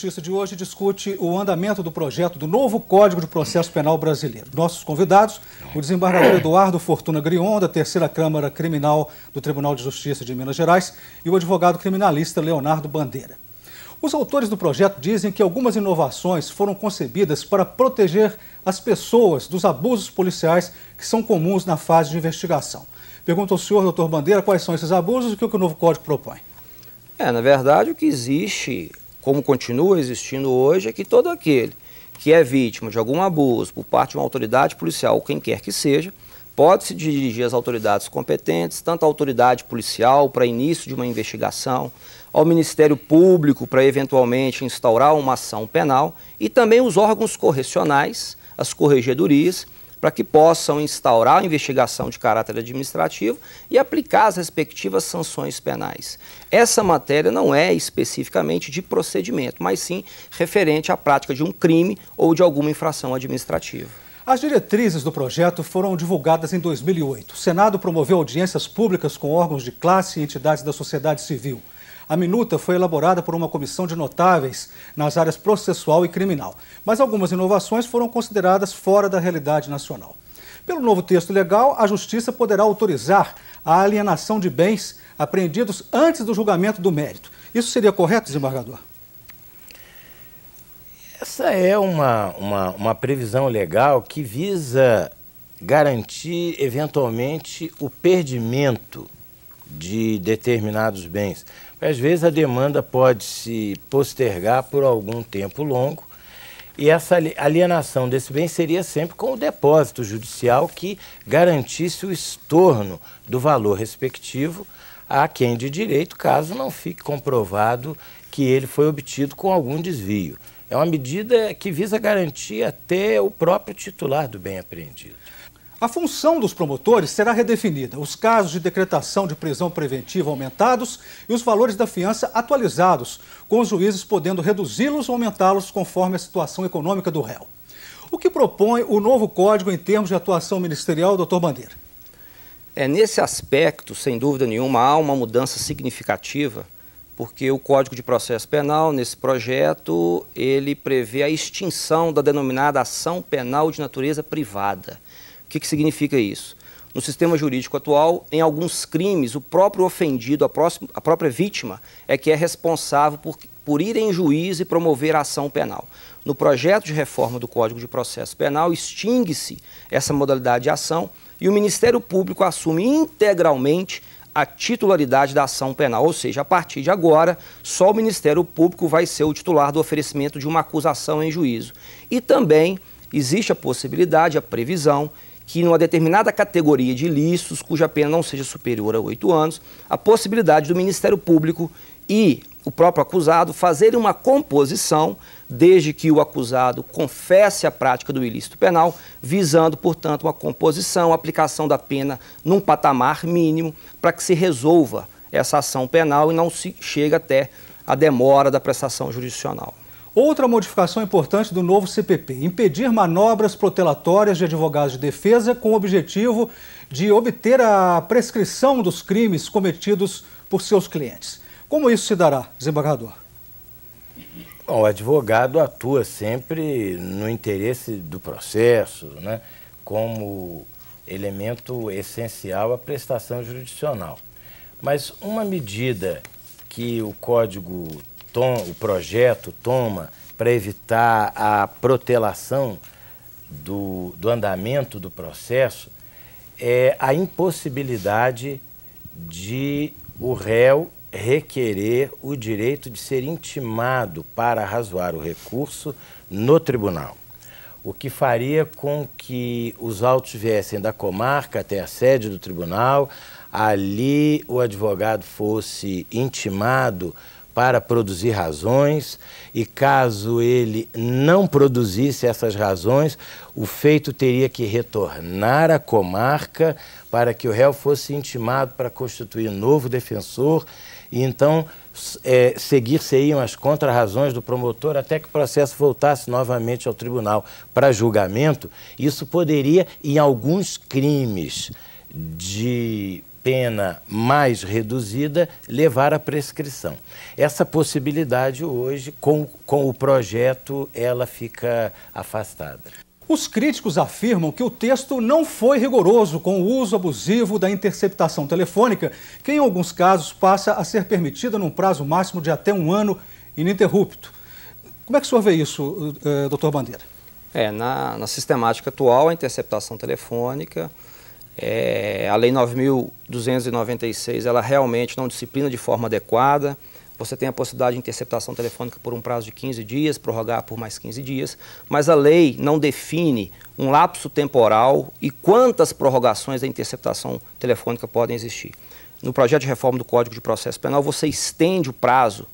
Justiça de hoje discute o andamento do projeto do novo Código de Processo Penal Brasileiro. Nossos convidados, o desembargador Eduardo Fortuna Grion, da Terceira Câmara Criminal do Tribunal de Justiça de Minas Gerais, e o advogado criminalista Leonardo Bandeira. Os autores do projeto dizem que algumas inovações foram concebidas para proteger as pessoas dos abusos policiais que são comuns na fase de investigação. Pergunto ao senhor, doutor Bandeira, quais são esses abusos e o que o novo código propõe? É, na verdade, o que existe como continua existindo hoje, é que todo aquele que é vítima de algum abuso por parte de uma autoridade policial, ou quem quer que seja, pode se dirigir às autoridades competentes, tanto à autoridade policial para início de uma investigação, ao Ministério Público para eventualmente instaurar uma ação penal e também os órgãos correcionais, as corregedorias, para que possam instaurar a investigação de caráter administrativo e aplicar as respectivas sanções penais. Essa matéria não é especificamente de procedimento, mas sim referente à prática de um crime ou de alguma infração administrativa. As diretrizes do projeto foram divulgadas em 2008. O Senado promoveu audiências públicas com órgãos de classe e entidades da sociedade civil. A minuta foi elaborada por uma comissão de notáveis nas áreas processual e criminal, mas algumas inovações foram consideradas fora da realidade nacional. Pelo novo texto legal, a Justiça poderá autorizar a alienação de bens apreendidos antes do julgamento do mérito. Isso seria correto, desembargador? Essa é uma, uma, uma previsão legal que visa garantir, eventualmente, o perdimento de determinados bens. Às vezes a demanda pode se postergar por algum tempo longo e essa alienação desse bem seria sempre com o depósito judicial que garantisse o estorno do valor respectivo a quem de direito, caso não fique comprovado que ele foi obtido com algum desvio. É uma medida que visa garantir até o próprio titular do bem apreendido. A função dos promotores será redefinida, os casos de decretação de prisão preventiva aumentados e os valores da fiança atualizados, com os juízes podendo reduzi-los ou aumentá-los conforme a situação econômica do réu. O que propõe o novo código em termos de atuação ministerial, doutor Bandeira? É, nesse aspecto, sem dúvida nenhuma, há uma mudança significativa, porque o Código de Processo Penal, nesse projeto, ele prevê a extinção da denominada ação penal de natureza privada que, que significa isso? No sistema jurídico atual, em alguns crimes, o próprio ofendido, a, a própria vítima, é que é responsável por, por ir em juiz e promover a ação penal. No projeto de reforma do Código de Processo Penal, extingue-se essa modalidade de ação e o Ministério Público assume integralmente a titularidade da ação penal, ou seja, a partir de agora, só o Ministério Público vai ser o titular do oferecimento de uma acusação em juízo. E também existe a possibilidade, a previsão, que numa determinada categoria de ilícitos, cuja pena não seja superior a oito anos, a possibilidade do Ministério Público e o próprio acusado fazerem uma composição, desde que o acusado confesse a prática do ilícito penal, visando, portanto, uma composição, aplicação da pena num patamar mínimo, para que se resolva essa ação penal e não se chegue até a demora da prestação jurisdicional. Outra modificação importante do novo CPP: impedir manobras protelatórias de advogados de defesa com o objetivo de obter a prescrição dos crimes cometidos por seus clientes. Como isso se dará, desembargador? Bom, o advogado atua sempre no interesse do processo, né, como elemento essencial à prestação jurisdicional. Mas uma medida que o Código tom, o projeto toma para evitar a protelação do, do andamento do processo é a impossibilidade de o réu requerer o direito de ser intimado para razoar o recurso no tribunal, o que faria com que os autos viessem da comarca até a sede do tribunal, ali o advogado fosse intimado para produzir razões, e caso ele não produzisse essas razões, o feito teria que retornar à comarca para que o réu fosse intimado para constituir um novo defensor, e então é, seguir-se-iam as contrarrazões do promotor até que o processo voltasse novamente ao tribunal para julgamento. Isso poderia, em alguns crimes de pena mais reduzida levar à prescrição. Essa possibilidade hoje, com, com o projeto, ela fica afastada. Os críticos afirmam que o texto não foi rigoroso com o uso abusivo da interceptação telefônica, que em alguns casos passa a ser permitida num prazo máximo de até um ano ininterrupto. Como é que o senhor vê isso, eh, doutor Bandeira? É, na, na sistemática atual, a interceptação telefônica é, a Lei 9.296 ela realmente não disciplina de forma adequada. Você tem a possibilidade de interceptação telefônica por um prazo de 15 dias, prorrogar por mais 15 dias, mas a lei não define um lapso temporal e quantas prorrogações da interceptação telefônica podem existir. No projeto de reforma do Código de Processo Penal, você estende o prazo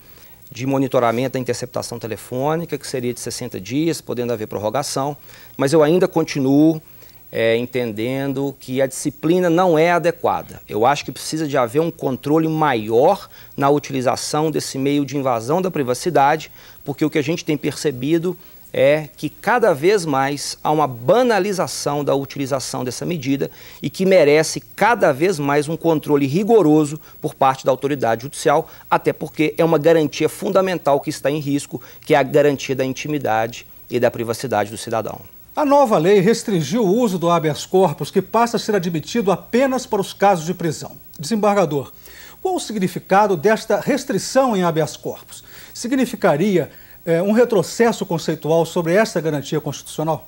de monitoramento da interceptação telefônica, que seria de 60 dias, podendo haver prorrogação, mas eu ainda continuo é, entendendo que a disciplina não é adequada. Eu acho que precisa de haver um controle maior na utilização desse meio de invasão da privacidade, porque o que a gente tem percebido é que cada vez mais há uma banalização da utilização dessa medida e que merece cada vez mais um controle rigoroso por parte da autoridade judicial, até porque é uma garantia fundamental que está em risco, que é a garantia da intimidade e da privacidade do cidadão. A nova lei restringiu o uso do habeas corpus, que passa a ser admitido apenas para os casos de prisão. Desembargador, qual o significado desta restrição em habeas corpus? Significaria é, um retrocesso conceitual sobre essa garantia constitucional?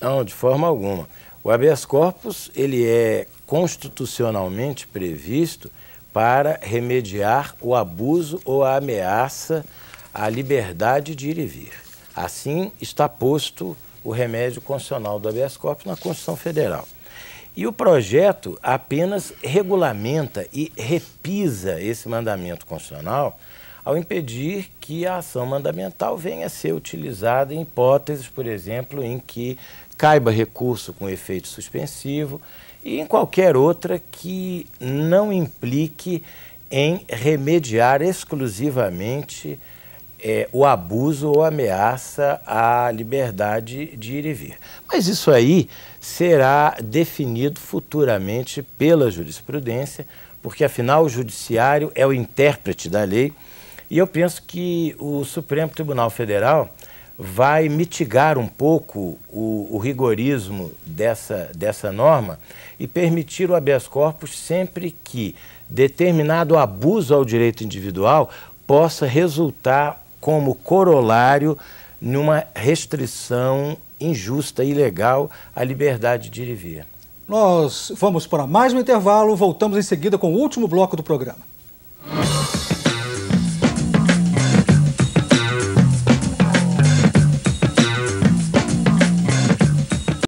Não, de forma alguma. O habeas corpus ele é constitucionalmente previsto para remediar o abuso ou a ameaça à liberdade de ir e vir. Assim está posto o remédio constitucional do habeas corpus na Constituição Federal. E o projeto apenas regulamenta e repisa esse mandamento constitucional ao impedir que a ação mandamental venha a ser utilizada em hipóteses, por exemplo, em que caiba recurso com efeito suspensivo e em qualquer outra que não implique em remediar exclusivamente é, o abuso ou ameaça à liberdade de ir e vir. Mas isso aí será definido futuramente pela jurisprudência, porque afinal o judiciário é o intérprete da lei. E eu penso que o Supremo Tribunal Federal vai mitigar um pouco o, o, rigorismo dessa, dessa norma e permitir o habeas corpus sempre que determinado abuso ao direito individual possa resultar como corolário numa restrição injusta e ilegal à liberdade de ir e vir. Nós vamos para mais um intervalo, voltamos em seguida com o último bloco do programa.